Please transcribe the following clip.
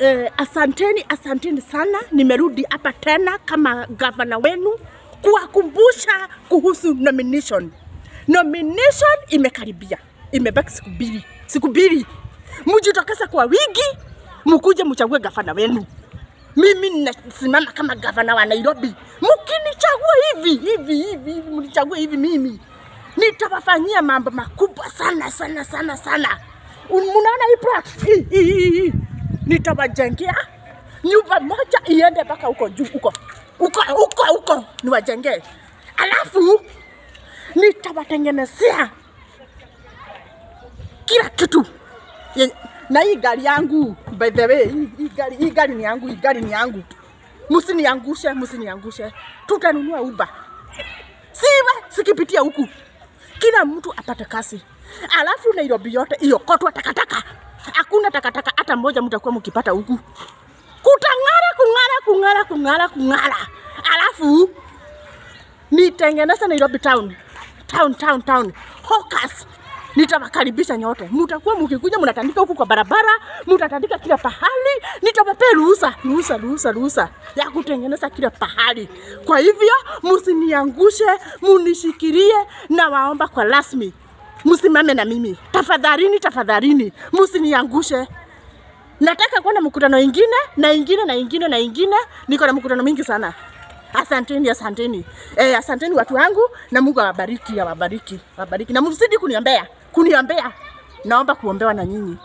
eh, asanteni, asanteni sana. Nimerudi hapa tena kama gavana wenu kuwakumbusha kuhusu nomination. Nomination imekaribia, imebaki siku mbili, siku mbili, mjitokeze kwa wingi, mkuje mchague gavana wenu. Mimi ninasimama kama gavana wa Nairobi, mkinichagua hivi hivi hivi hivi, mnichague hivi mimi nitawafanyia mambo makubwa sana sana sana sana. Mnaona hii plot hii hii hii nitawajengea nyumba moja iende mpaka huko juu, huko huko huko huko niwajengee, alafu nitawatengenezea kila kitu na hii gari yangu, by the way, hii gari, hii gari ni yangu, hii gari ni yangu. Msiniangushe, msiniangushe, tutanunua Uber, siwe sikipitia huku, kila mtu apate kasi, alafu Nairobi yote iokotwa takataka hakuna takataka hata moja mtakuwa mkipata huku. Kutang'ara, kung'ara, kung'ara, kung'ara, kung'ara, alafu nitengeneza Nairobi town town town town hawkers nitawakaribisha nyote, mtakuwa mkikuja, mnatandika huku kwa barabara, mtatandika kila pahali. Nitawapea ruhusa ruhusa ruhusa ruhusa ya kutengeneza kila pahali. Kwa hivyo msiniangushe, munishikirie na waomba kwa rasmi msimame na mimi tafadhalini, tafadhalini, msiniangushe. Nataka kuwa na mkutano ingine na ingine na ingine na ingine. Niko na mkutano mingi sana. Asanteni, asanteni. Eh, asanteni watu wangu, na Mungu awabariki, awabariki, awabariki, na msidi kuniombea, kuniombea. Naomba kuombewa na nyinyi.